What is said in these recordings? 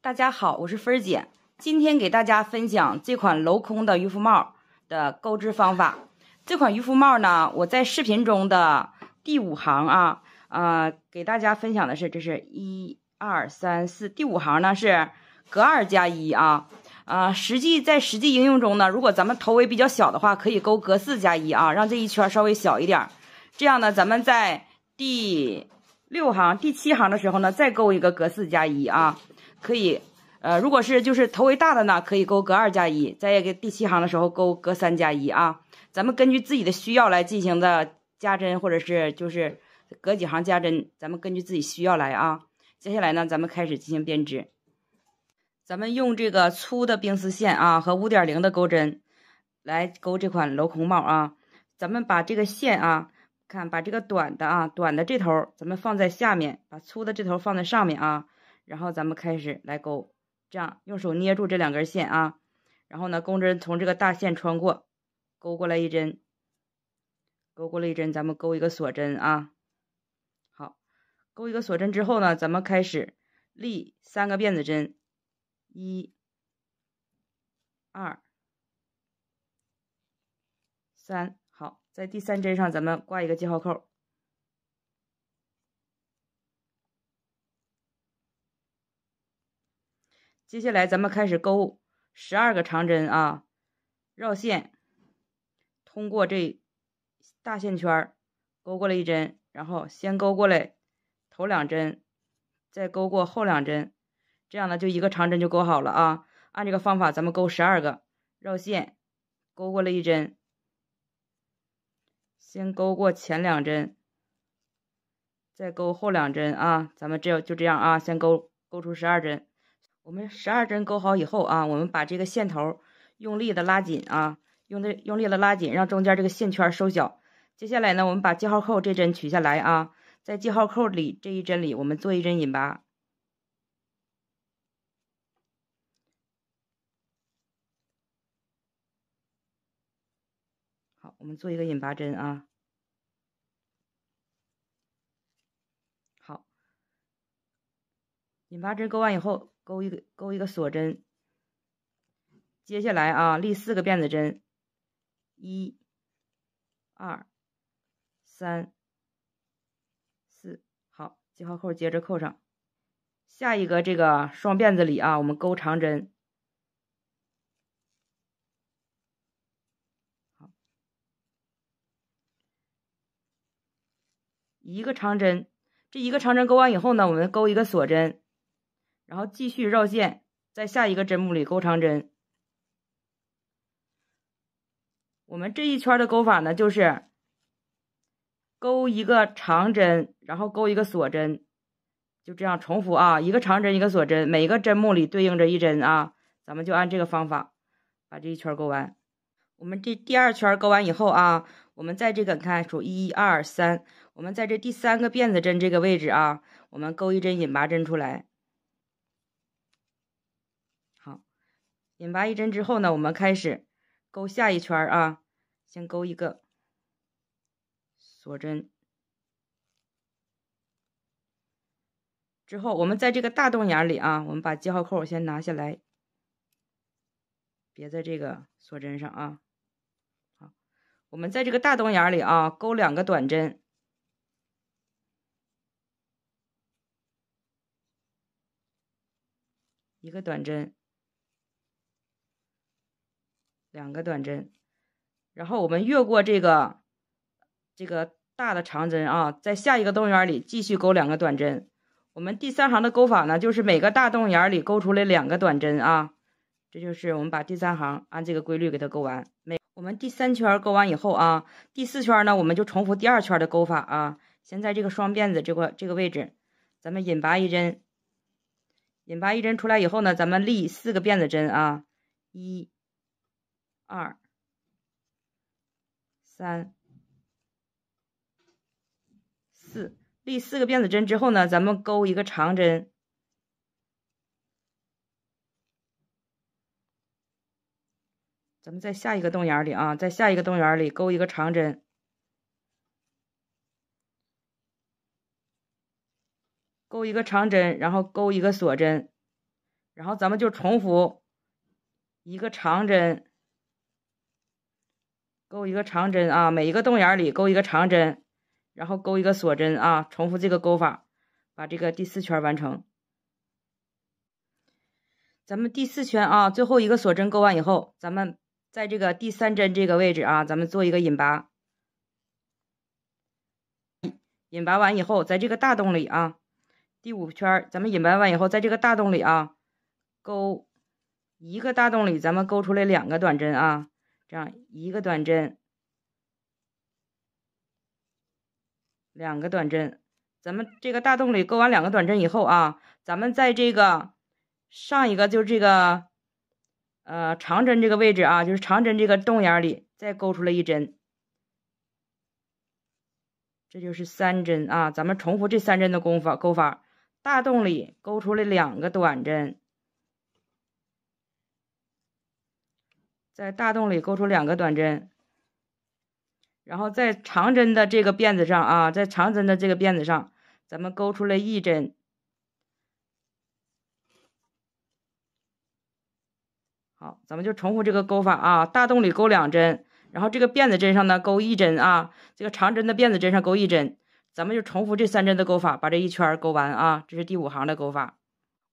大家好，我是芬儿姐，今天给大家分享这款镂空的渔夫帽的钩织方法。这款渔夫帽呢，我在视频中的第五行啊，呃，给大家分享的是，这是一二三四第五行呢是隔二加一啊，啊，实际在实际应用中呢，如果咱们头围比较小的话，可以钩隔四加一啊，让这一圈稍微小一点。这样呢，咱们在第六行、第七行的时候呢，再钩一个隔四加一啊。可以，呃，如果是就是头围大的呢，可以钩隔二加一，在给第七行的时候钩隔三加一啊。咱们根据自己的需要来进行的加针，或者是就是隔几行加针，咱们根据自己需要来啊。接下来呢，咱们开始进行编织，咱们用这个粗的冰丝线啊和五点零的钩针来钩这款镂空帽啊。咱们把这个线啊，看把这个短的啊短的这头，咱们放在下面，把粗的这头放在上面啊。然后咱们开始来钩，这样用手捏住这两根线啊，然后呢，钩针从这个大线穿过，钩过来一针，钩过来一针，咱们钩一个锁针啊。好，钩一个锁针之后呢，咱们开始立三个辫子针，一、二、三。好，在第三针上咱们挂一个记号扣。接下来咱们开始钩十二个长针啊，绕线，通过这大线圈儿勾过来一针，然后先勾过来头两针，再勾过后两针，这样呢就一个长针就钩好了啊。按这个方法，咱们钩十二个，绕线，勾过来一针，先勾过前两针，再勾后两针啊。咱们这就这样啊，先勾勾出十二针。我们十二针钩好以后啊，我们把这个线头用力的拉紧啊，用的用力的拉紧，让中间这个线圈收小。接下来呢，我们把记号扣这针取下来啊，在记号扣里这一针里，我们做一针引拔。好，我们做一个引拔针啊。好，引拔针钩完以后。钩一个，钩一个锁针。接下来啊，立四个辫子针，一、二、三、四。好，记号扣接着扣上。下一个这个双辫子里啊，我们钩长针。一个长针，这一个长针钩完以后呢，我们钩一个锁针。然后继续绕线，在下一个针目里钩长针。我们这一圈的钩法呢，就是钩一个长针，然后钩一个锁针，就这样重复啊，一个长针，一个锁针，每个针目里对应着一针啊。咱们就按这个方法把这一圈钩完。我们这第二圈钩完以后啊，我们在这个看，数一二三，我们在这第三个辫子针这个位置啊，我们钩一针引拔针出来。引拔一针之后呢，我们开始勾下一圈儿啊。先勾一个锁针，之后我们在这个大洞眼里啊，我们把记号扣先拿下来，别在这个锁针上啊。好，我们在这个大洞眼里啊，勾两个短针，一个短针。两个短针，然后我们越过这个这个大的长针啊，在下一个洞眼里继续钩两个短针。我们第三行的钩法呢，就是每个大洞眼里钩出来两个短针啊。这就是我们把第三行按这个规律给它钩完。每我们第三圈钩完以后啊，第四圈呢，我们就重复第二圈的钩法啊。先在这个双辫子这块这个位置，咱们引拔一针，引拔一针出来以后呢，咱们立四个辫子针啊，一。二、三、四，立四个辫子针之后呢，咱们勾一个长针。咱们在下一个洞眼里啊，在下一个洞眼里勾一个长针，勾一个长针，然后勾一个锁针，然后咱们就重复一个长针。钩一个长针啊，每一个洞眼里钩一个长针，然后钩一个锁针啊，重复这个钩法，把这个第四圈完成。咱们第四圈啊，最后一个锁针钩完以后，咱们在这个第三针这个位置啊，咱们做一个引拔。引拔完以后，在这个大洞里啊，第五圈咱们引拔完以后，在这个大洞里啊，钩一个大洞里，咱们钩出来两个短针啊。这样一个短针，两个短针，咱们这个大洞里钩完两个短针以后啊，咱们在这个上一个就这个呃长针这个位置啊，就是长针这个洞眼里再钩出来一针，这就是三针啊。咱们重复这三针的功夫钩法，大洞里钩出来两个短针。在大洞里钩出两个短针，然后在长针的这个辫子上啊，在长针的这个辫子上，咱们钩出了一针。好，咱们就重复这个钩法啊，大洞里钩两针，然后这个辫子针上呢钩一针啊，这个长针的辫子针上钩一针，咱们就重复这三针的钩法，把这一圈钩完啊。这是第五行的钩法，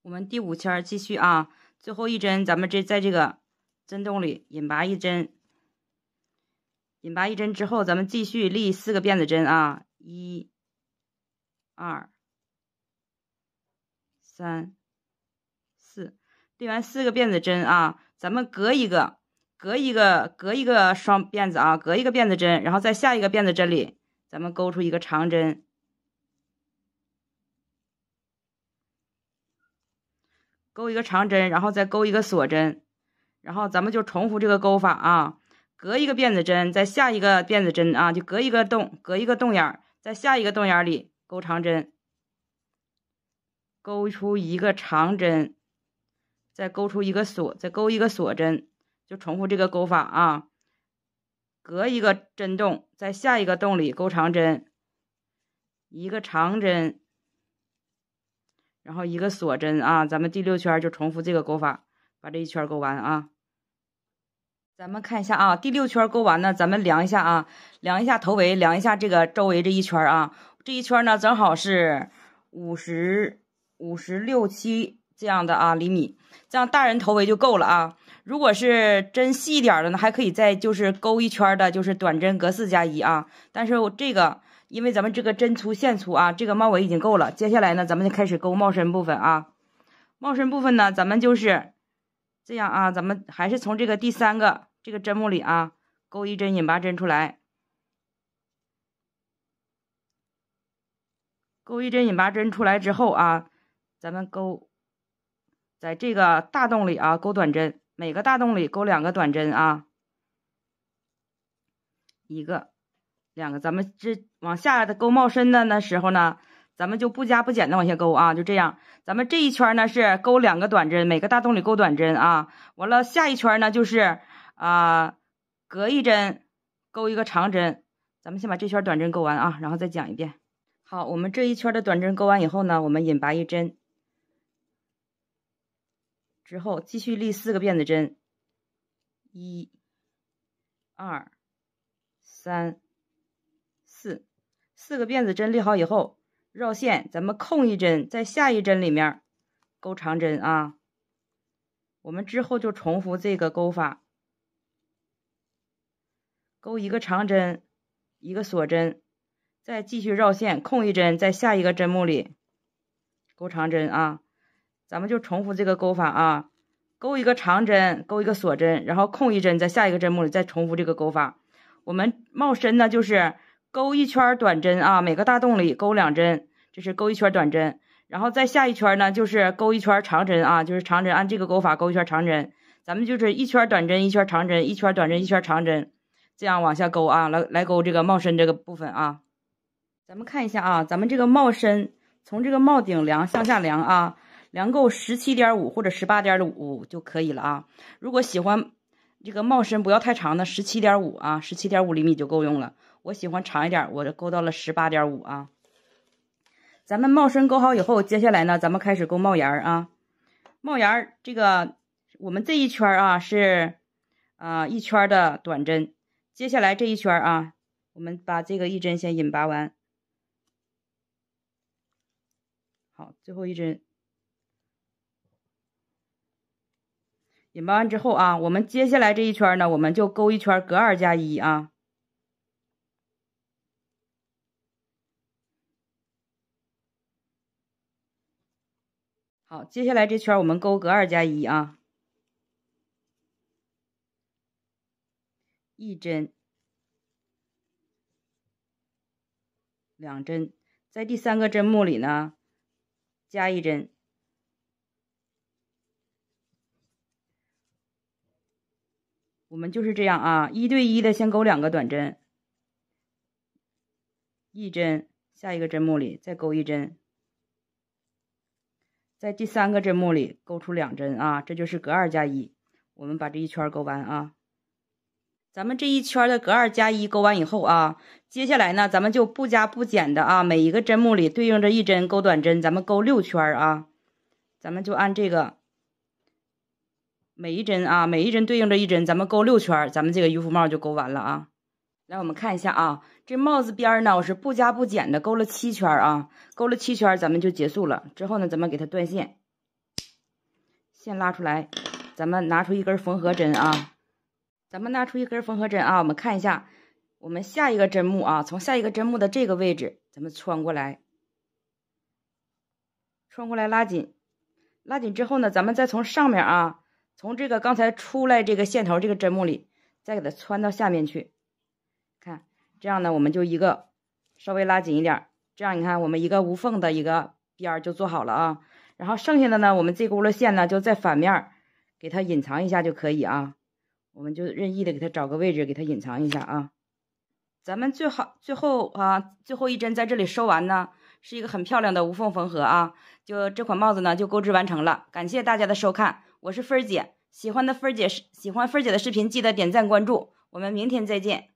我们第五圈继续啊，最后一针咱们这在这个。针洞里引拔一针，引拔一针之后，咱们继续立四个辫子针啊，一、二、三、四，立完四个辫子针啊，咱们隔一个，隔一个，隔一个双辫子啊，隔一个辫子针，然后在下一个辫子针里，咱们勾出一个长针，勾一个长针，然后再勾一个锁针。然后咱们就重复这个钩法啊，隔一个辫子针，在下一个辫子针啊，就隔一个洞，隔一个洞眼，在下一个洞眼里钩长针，钩出一个长针，再钩出一个锁，再钩一个锁针，就重复这个钩法啊，隔一个针洞，在下一个洞里钩长针，一个长针，然后一个锁针啊，咱们第六圈就重复这个钩法，把这一圈钩完啊。咱们看一下啊，第六圈钩完呢，咱们量一下啊，量一下头围，量一下这个周围这一圈啊，这一圈呢正好是五十五十六七这样的啊厘米，这样大人头围就够了啊。如果是针细一点的呢，还可以再就是钩一圈的，就是短针隔四加一啊。但是我这个因为咱们这个针粗线粗啊，这个帽围已经够了，接下来呢，咱们就开始钩帽身部分啊。帽身部分呢，咱们就是。这样啊，咱们还是从这个第三个这个针目里啊，钩一针引拔针出来。钩一针引拔针出来之后啊，咱们钩在这个大洞里啊，钩短针，每个大洞里钩两个短针啊，一个、两个。咱们这往下的钩帽身的那时候呢。咱们就不加不减的往下钩啊，就这样。咱们这一圈呢是钩两个短针，每个大洞里钩短针啊。完了，下一圈呢就是啊，隔一针钩一个长针。咱们先把这圈短针钩完啊，然后再讲一遍。好，我们这一圈的短针钩完以后呢，我们引拔一针，之后继续立四个辫子针，一、二、三、四，四个辫子针立好以后。绕线，咱们空一针，在下一针里面钩长针啊。我们之后就重复这个钩法，钩一个长针，一个锁针，再继续绕线，空一针，在下一个针目里钩长针啊。咱们就重复这个钩法啊，钩一个长针，钩一个锁针，然后空一针，在下一个针目里再重复这个钩法。我们帽身呢就是。钩一圈短针啊，每个大洞里钩两针，这是钩一圈短针。然后再下一圈呢，就是钩一圈长针啊，就是长针，按这个钩法钩一圈长针。咱们就是一圈短针，一圈长针，一圈短针，一圈长针，这样往下钩啊，来来钩这个帽身这个部分啊。咱们看一下啊，咱们这个帽身从这个帽顶量向下量啊，量够十七点五或者十八点五就可以了啊。如果喜欢这个帽身不要太长的，十七点五啊，十七点五厘米就够用了。我喜欢长一点，我钩到了十八点五啊。咱们帽身钩好以后，接下来呢，咱们开始钩帽檐啊。帽檐这个，我们这一圈啊是啊一圈的短针，接下来这一圈啊，我们把这个一针先引拔完。好，最后一针引拔完之后啊，我们接下来这一圈呢，我们就钩一圈隔二加一啊。好，接下来这圈我们勾隔二加一啊，一针、两针，在第三个针目里呢加一针。我们就是这样啊，一对一的先勾两个短针，一针，下一个针目里再勾一针。在第三个针目里钩出两针啊，这就是隔二加一。我们把这一圈钩完啊，咱们这一圈的隔二加一钩完以后啊，接下来呢，咱们就不加不减的啊，每一个针目里对应着一针钩短针，咱们钩六圈啊，咱们就按这个每一针啊，每一针对应着一针，咱们钩六圈，咱们这个渔夫帽就钩完了啊。来，我们看一下啊。这帽子边儿呢，我是不加不减的勾了七圈啊，勾了七圈，咱们就结束了。之后呢，咱们给它断线，线拉出来，咱们拿出一根缝合针啊，咱们拿出一根缝合针啊，我们看一下，我们下一个针目啊，从下一个针目的这个位置，咱们穿过来，穿过来拉紧，拉紧之后呢，咱们再从上面啊，从这个刚才出来这个线头这个针目里，再给它穿到下面去。这样呢，我们就一个稍微拉紧一点，这样你看，我们一个无缝的一个边儿就做好了啊。然后剩下的呢，我们这轱辘线呢，就在反面给它隐藏一下就可以啊。我们就任意的给它找个位置，给它隐藏一下啊。咱们最好最后啊，最后一针在这里收完呢，是一个很漂亮的无缝缝合啊。就这款帽子呢，就钩织完成了。感谢大家的收看，我是芬儿姐，喜欢的芬儿姐是喜欢芬儿姐的视频，记得点赞关注。我们明天再见。